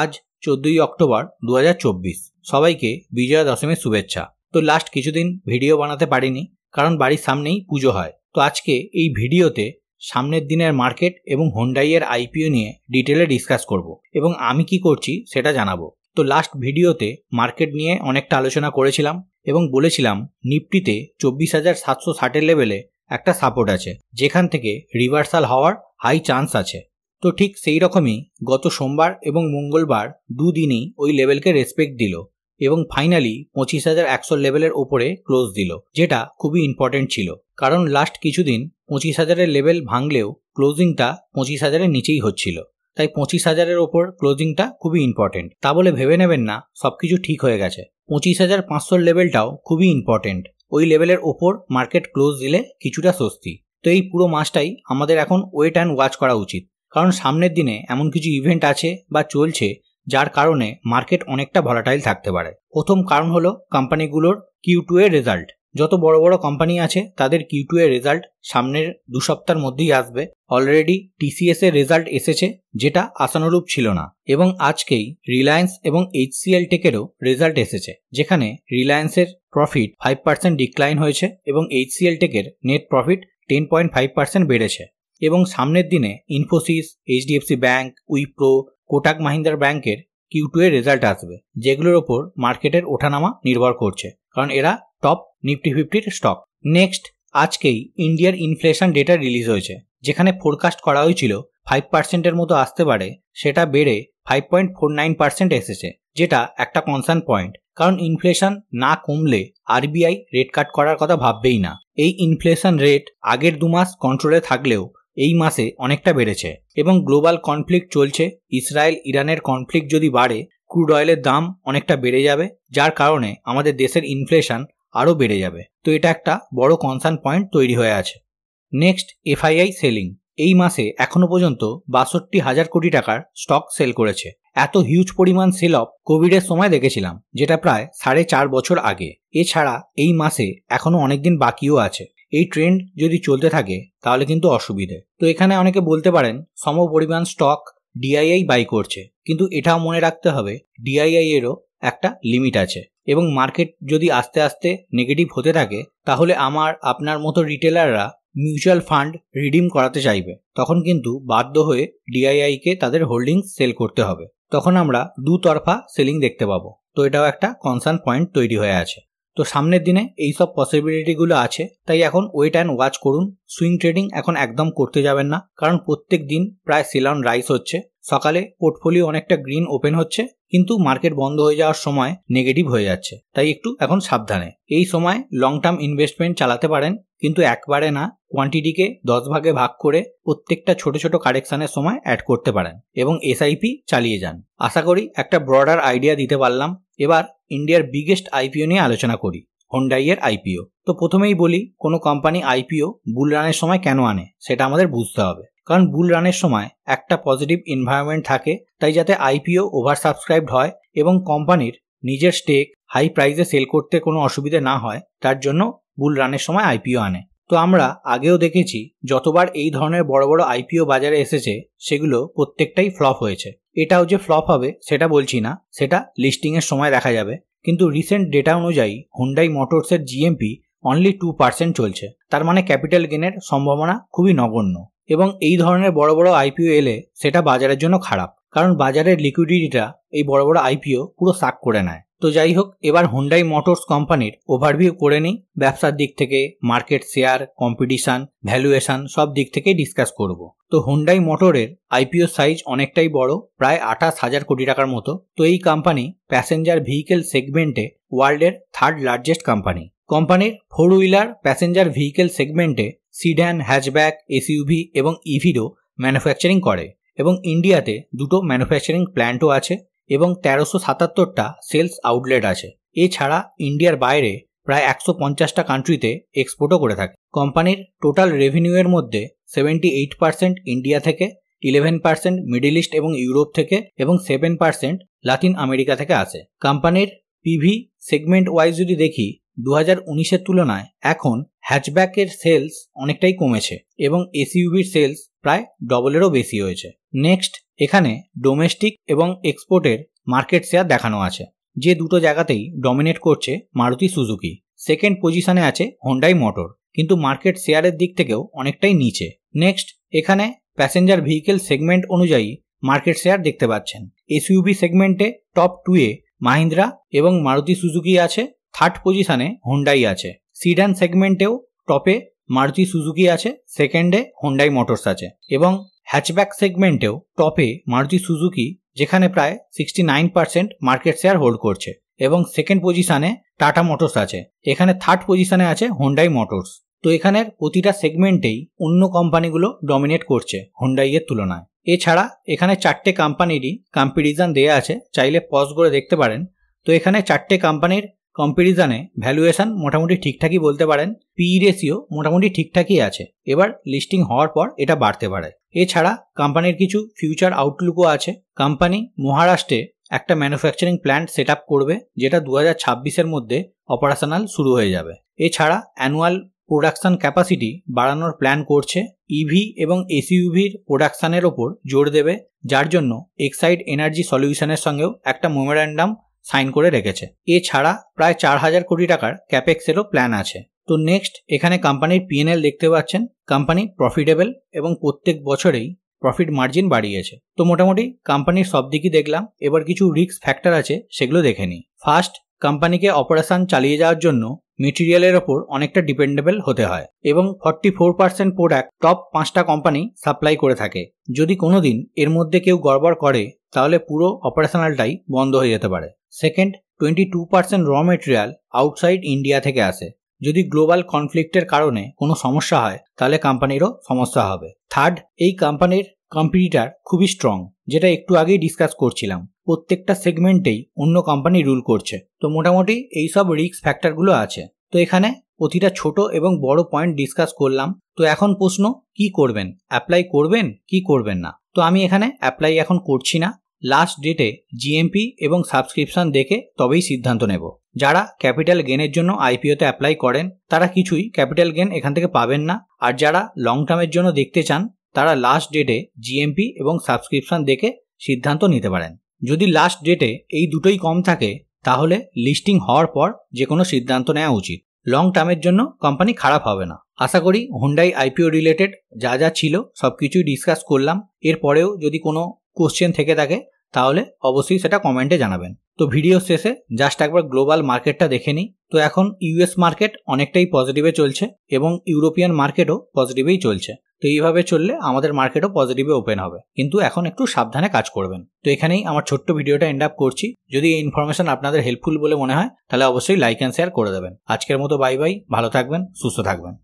আজ চোদ্দই অক্টোবর দু সবাইকে বিজয়া দশমীর শুভেচ্ছা তো লাস্ট কিছুদিন ভিডিও বানাতে পারিনি কারণ বাড়ির সামনেই পুজো হয় তো আজকে এই ভিডিওতে সামনের দিনের মার্কেট এবং হোন্ডাইয়ের আইপিও নিয়ে ডিটেলে ডিসকাস করব এবং আমি কি করছি সেটা জানাবো তো লাস্ট ভিডিওতে মার্কেট নিয়ে অনেকটা আলোচনা করেছিলাম এবং বলেছিলাম নিফটিতে চব্বিশ হাজার সাতশো ষাটের লেভেলে একটা সাপোর্ট আছে যেখান থেকে রিভার্সাল হওয়ার হাই চান্স আছে তো ঠিক সেই রকমই গত সোমবার এবং মঙ্গলবার দুদিনেই ওই লেভেলকে রেসপেক্ট দিল এবং ফাইনালি পঁচিশ হাজার একশো লেভেলের ওপরে ক্লোজ দিল যেটা খুবই ইম্পর্টেন্ট ছিল কারণ লাস্ট কিছুদিন পঁচিশ হাজারের লেভেল ভাঙলেও ক্লোজিংটা পঁচিশ হাজারের নিচেই হচ্ছিল তাই পঁচিশ হাজারের ওপর ক্লোজিংটা খুবই ইম্পর্টেন্ট তা বলে ভেবে নেবেন না সব কিছু ঠিক হয়ে গেছে পঁচিশ হাজার পাঁচশোর লেভেলটাও খুবই ইম্পর্টেন্ট ওই লেভেলের ওপর মার্কেট ক্লোজ দিলে কিছুটা স্বস্তি তো এই পুরো মাসটাই আমাদের এখন ওয়েট অ্যান্ড ওয়াচ করা উচিত কারণ সামনের দিনে এমন কিছু ইভেন্ট আছে বা চলছে যার কারণে মার্কেট অনেকটা ভলাটাইল থাকতে পারে প্রথম কারণ হলো কোম্পানিগুলোর কিউ টু এর রেজাল্ট যত বড় বড় কোম্পানি আছে তাদের কিউ টু এর রেজাল্ট সামনের দু সপ্তাহের মধ্যেই আসবে অলরেডি টিসিএস এর রেজাল্ট এসেছে যেটা আশানুরূপ ছিল না এবং আজকেই রিলায়েন্স এবং এইচসিএল টেকেরও রেজাল্ট এসেছে যেখানে রিলায়েন্সের প্রফিট ফাইভ পার্সেন্ট ডিক্লাইন হয়েছে এবং এইচসিএল টেকের net profit ten point five percent বেড়েছে এবং সামনের দিনে ইনফোসিস এইচডিএফসি ব্যাঙ্ক উইপ্রো কোটাক মাহিন্দার ব্যাংকের কিউ টু এর রেজাল্ট আসবে যেগুলোর ওপর মার্কেটের ওঠানামা নির্ভর করছে কারণ এরা টপ নিফটি ফিফটির স্টক নেক্সট আজকেই ইন্ডিয়ার ইনফ্লেশন ডেটা রিলিজ হয়েছে যেখানে ফোরকাস্ট করা হয়েছিল ফাইভ পার্সেন্টের মতো আসতে পারে সেটা বেড়ে five point four nine percent এসেছে যেটা একটা কনসার্ন পয়েন্ট কারণ ইনফ্লেশন না কমলে আরবিআই রেট কাট করার কথা ভাববেই না এই ইনফ্লেশন রেট আগের দু মাস কন্ট্রোলে থাকলেও এই মাসে অনেকটা বেড়েছে এবং গ্লোবাল কনফ্লিক্ট চলছে ইসরায়েল ইরানের কনফ্লিক্ট যদি বাড়ে ক্রুড অয়েলের দাম অনেকটা বেড়ে যাবে যার কারণে আমাদের দেশের ইনফ্লেশন আরও বেড়ে যাবে তো এটা একটা বড় কনসার্ন পয়েন্ট তৈরি হয়ে আছে নেক্সট এফআইআই সেলিং এই মাসে এখনো পর্যন্ত বাষট্টি হাজার কোটি টাকার স্টক সেল করেছে এত হিউজ পরিমাণ সেল অফ কোভিডের সময় দেখেছিলাম যেটা প্রায় সাড়ে চার বছর আগে এছাড়া এই মাসে এখনো অনেকদিন বাকিও আছে এই ট্রেন্ড যদি চলতে থাকে তাহলে কিন্তু অসুবিধে তো এখানে অনেকে বলতে পারেন সম পরিমাণ স্টক ডিআইআই বাই করছে কিন্তু এটাও মনে রাখতে হবে ডিআইআই এরও একটা লিমিট আছে এবং মার্কেট যদি আস্তে আস্তে নেগেটিভ হতে থাকে তাহলে আমার আপনার মতো রিটেলাররা মিউচুয়াল ফান্ড রিডিম করাতে চাইবে তখন কিন্তু বাধ্য হয়ে ডিআইআইকে তাদের হোল্ডিং সেল করতে হবে তখন আমরা দুতরফা সেলিং দেখতে পাবো তো এটাও একটা কনসার্ন পয়েন্ট তৈরি হয়ে আছে তো সামনের দিনে এই সব পসিবিলিটিগুলো আছে তাই এখন ওয়েট অ্যান্ড ওয়াচ করুন সুইং ট্রেডিং এখন একদম করতে যাবেন না কারণ প্রত্যেক দিন প্রায় সিলন রাইস হচ্ছে সকালে পোর্টফোলিও অনেকটা গ্রিন ওপেন হচ্ছে কিন্তু মার্কেট বন্ধ হয়ে যাওয়ার সময় নেগেটিভ হয়ে যাচ্ছে তাই একটু এখন সাবধানে এই সময় লং টার্ম ইনভেস্টমেন্ট চালাতে পারেন কিন্তু একবারে না কোয়ান্টিটিকে দশ ভাগে ভাগ করে প্রত্যেকটা ছোট ছোট কারেকশানের সময় অ্যাড করতে পারেন এবং এসআইপি চালিয়ে যান আশা করি একটা ব্রডার আইডিয়া দিতে পারলাম এবার ইন্ডিয়ার বিগেস্ট আইপিও নিয়ে আলোচনা করি হোন্ডাইয়ের আইপিও তো প্রথমেই বলি কোনো কোম্পানি আইপিও বুল রানের সময় কেন আনে সেটা আমাদের বুঝতে হবে কারণ বুল রানের সময় একটা পজিটিভ এনভায়রনমেন্ট থাকে তাই যাতে আইপিও ওভার সাবস্ক্রাইবড হয় এবং কোম্পানির নিজের স্টেক হাই প্রাইসে সেল করতে কোনো অসুবিধে না হয় তার জন্য বুল রানের সময় আইপিও আনে তো আমরা আগেও দেখেছি যতবার এই ধরনের বড় বড় আইপিও বাজারে এসেছে সেগুলো প্রত্যেকটাই ফ্লপ হয়েছে এটাও যে ফ্লপ হবে সেটা বলছি না সেটা লিস্টিংয়ের সময় দেখা যাবে কিন্তু রিসেন্ট ডেটা অনুযায়ী হুন্ডাই মোটরসের জিএমপি অনলি টু পার্সেন্ট চলছে তার মানে ক্যাপিটাল গেনের সম্ভাবনা খুবই নগণ্য এবং এই ধরনের বড় বড় আইপিও এলে সেটা বাজারের জন্য খারাপ কারণ বাজারের লিকুইডিটিটা এই বড় বড় আইপিও পুরো সাক করে নেয় তো যাই হোক এবার হুন্ডাই মোটরস কোম্পানির ওভারভিউ করে নিই ব্যবসার দিক থেকে মার্কেট শেয়ার কম্পিটিশন ভ্যালুয়েশন সব দিক থেকে ডিসকাস করব তো হুন্ডাই মোটরের আইপিও সাইজ অনেকটাই বড় প্রায় আঠাশ হাজার কোটি টাকার মতো তো এই কোম্পানি প্যাসেঞ্জার ভেহিকেল সেগমেন্টে ওয়ার্ল্ডের থার্ড লার্জেস্ট কোম্পানি কোম্পানির ফোর হুইলার প্যাসেঞ্জার ভেহিকেল সেগমেন্টে সিড্যান হ্যাচব্যাক এসইউভি এবং ইভিরও e ম্যানুফ্যাকচারিং করে এবং ইন্ডিয়াতে দুটো ম্যানুফ্যাকচারিং প্ল্যান্টও আছে এবং তেরোশো সাতাত্তরটা সেলস আউটলেট আছে এছাড়া ইন্ডিয়ার বাইরে প্রায় একশো পঞ্চাশটা কান্ট্রিতে এক্সপোর্টও করে থাকে কোম্পানির টোটাল রেভিনিউয়ের মধ্যে সেভেন্টি এইট পার্সেন্ট ইন্ডিয়া থেকে ইলেভেন পার্সেন্ট মিডিল ইস্ট এবং ইউরোপ থেকে এবং সেভেন পার্সেন্ট লাতিন আমেরিকা থেকে আসে কোম্পানির পিভি সেগমেন্ট ওয়াইজ যদি দেখি দু হাজার উনিশের তুলনায় এখন হ্যাচব্যাকের সেলস অনেকটাই কমেছে এবং এসইউভির সেলস প্রায় ডবলেরও বেশি হয়েছে নেক্সট এখানে ডোমেস্টিক এবং এক্সপোর্টের মার্কেট শেয়ার দেখানো আছে যে দুটো জায়গাতেই ডমিনেট করছে মারুতি সুজুকি সেকেন্ড পজিশনে আছে হোন্ডাই মোটর কিন্তু মার্কেট শেয়ারের দিক থেকেও অনেকটাই নিচে নেক্সট এখানে প্যাসেঞ্জার ভেহিকেল সেগমেন্ট অনুযায়ী মার্কেট শেয়ার দেখতে পাচ্ছেন এসইউভি সেগমেন্টে টপ টুয়ে মাহিন্দ্রা এবং মারুতি সুজুকি আছে থার্ড পজিশনে হোন্ডাই আছে সিডান সেগমেন্টেও টপে মারুতি সুজুকি আছে সেকেন্ডে হোন্ডাই মোটরস আছে এবং হ্যাচব্যাক সেগমেন্টেও টপে মারুতি সুজুকি যেখানে প্রায় sixty nine percent market share hold করছে এবং সেকেন্ড পজিশানে টাটা মোটরস আছে এখানে থার্ড পজিশানে আছে হোন্ডাই মোটরস তো এখানের প্রতিটা সেগমেন্টেই অন্য কোম্পানিগুলো ডমিনেট করছে হোন্ডাইয়ের তুলনায় এছাড়া এখানে চারটে কোম্পানিরই কম্পিটিশন দেওয়া আছে চাইলে পজ করে দেখতে পারেন তো এখানে চারটে কোম্পানির কম্পেরিজনে ভ্যালুয়েশন মোটামুটি ঠিকঠাকই বলতে পারেন পি রেশিও মোটামুটি ঠিকঠাকই আছে এবার লিস্টিং হওয়ার পর এটা বাড়তে পারে এছাড়া কোম্পানির কিছু ফিউচার আউটলুকও আছে কোম্পানি মহারাষ্ট্রে একটা ম্যানুফ্যাকচারিং প্ল্যান্ট সেট করবে যেটা দু হাজার মধ্যে অপারেশনাল শুরু হয়ে যাবে এছাড়া অ্যানুয়াল প্রোডাকশন ক্যাপাসিটি বাড়ানোর প্ল্যান করছে ইভি e এবং এসইউভির প্রোডাকশানের ওপর জোর দেবে যার জন্য এক্সাইড এনার্জি সলিউশনের সঙ্গেও একটা মোমেরান্ডাম সাইন করে রেখেছে এছাড়া প্রায় চার হাজার কোটি টাকার ক্যাপেক্সেরও প্ল্যান আছে তো নেক্সট এখানে কোম্পানির পিএনএল দেখতে পাচ্ছেন কোম্পানি প্রফিটেবল এবং প্রত্যেক বছরেই প্রফিট মার্জিন বাড়িয়েছে তো মোটামুটি কোম্পানির সব দিকই দেখলাম এবার কিছু রিস্ক ফ্যাক্টর আছে সেগুলো দেখে নিই ফার্স্ট কোম্পানিকে অপারেশন চালিয়ে যাওয়ার জন্য মেটেরিয়ালের ওপর অনেকটা ডিপেন্ডেবল হতে হয় এবং forty four percent product top পাঁচটা কোম্পানি সাপ্লাই করে থাকে যদি কোনো দিন এর মধ্যে কেউ গড়বড় করে তাহলে পুরো অপারেশনালটাই বন্ধ হয়ে যেতে পারে second twenty two percent raw material outside India থেকে আসে যদি গ্লোবাল কনফ্লিক্টের কারণে কোনো সমস্যা হয় তাহলে কোম্পানিরও সমস্যা হবে থার্ড এই কোম্পানির কম্পিটিটার খুবই স্ট্রং যেটা একটু আগেই ডিসকাস করছিলাম প্রত্যেকটা সেগমেন্টেই অন্য কোম্পানি রুল করছে তো মোটামুটি এইসব রিস্ক ফ্যাক্টরগুলো আছে তো এখানে প্রতিটা ছোট এবং বড় পয়েন্ট ডিসকাস করলাম তো এখন প্রশ্ন কি করবেন অ্যাপ্লাই করবেন কি করবেন না তো আমি এখানে অ্যাপ্লাই এখন করছি না লাস্ট ডেটে জিএমপি এবং সাবস্ক্রিপশন দেখে তবেই সিদ্ধান্ত নেব যারা ক্যাপিটাল গেনের জন্য আইপিওতে অ্যাপ্লাই করেন তারা কিছুই ক্যাপিটাল গেন এখান থেকে পাবেন না আর যারা লং টার্মের জন্য দেখতে চান তারা লাস্ট ডেটে জিএমপি এবং সাবস্ক্রিপশন দেখে সিদ্ধান্ত নিতে পারেন যদি লাস্ট ডেটে এই দুটোই কম থাকে তাহলে লিস্টিং হওয়ার পর যে কোনো সিদ্ধান্ত নেওয়া উচিত লং টার্মের জন্য কোম্পানি খারাপ হবে না আশা করি হুন্ডাই আইপিও রিলেটেড যা যা ছিল সব কিছুই ডিসকাস করলাম এরপরেও যদি কোনো কোশ্চেন থেকে থাকে তাহলে অবশ্যই সেটা কমেন্টে জানাবেন তো ভিডিও শেষে জাস্ট একবার গ্লোবাল মার্কেটটা দেখে নিই তো এখন ইউএস মার্কেট অনেকটাই পজিটিভে চলছে এবং ইউরোপিয়ান মার্কেটও পজিটিভেই চলছে তো এইভাবে চললে আমাদের মার্কেটও পজিটিভে ওপেন হবে কিন্তু এখন একটু সাবধানে কাজ করবেন তো এখানেই আমার ছোট্ট ভিডিওটা এন্ড আপ করছি যদি এই ইনফরমেশন আপনাদের হেল্পফুল বলে মনে হয় তাহলে অবশ্যই লাইক অ্যান্ড শেয়ার করে দেবেন আজকের মতো বাই বাই ভালো থাকবেন সুস্থ থাকবেন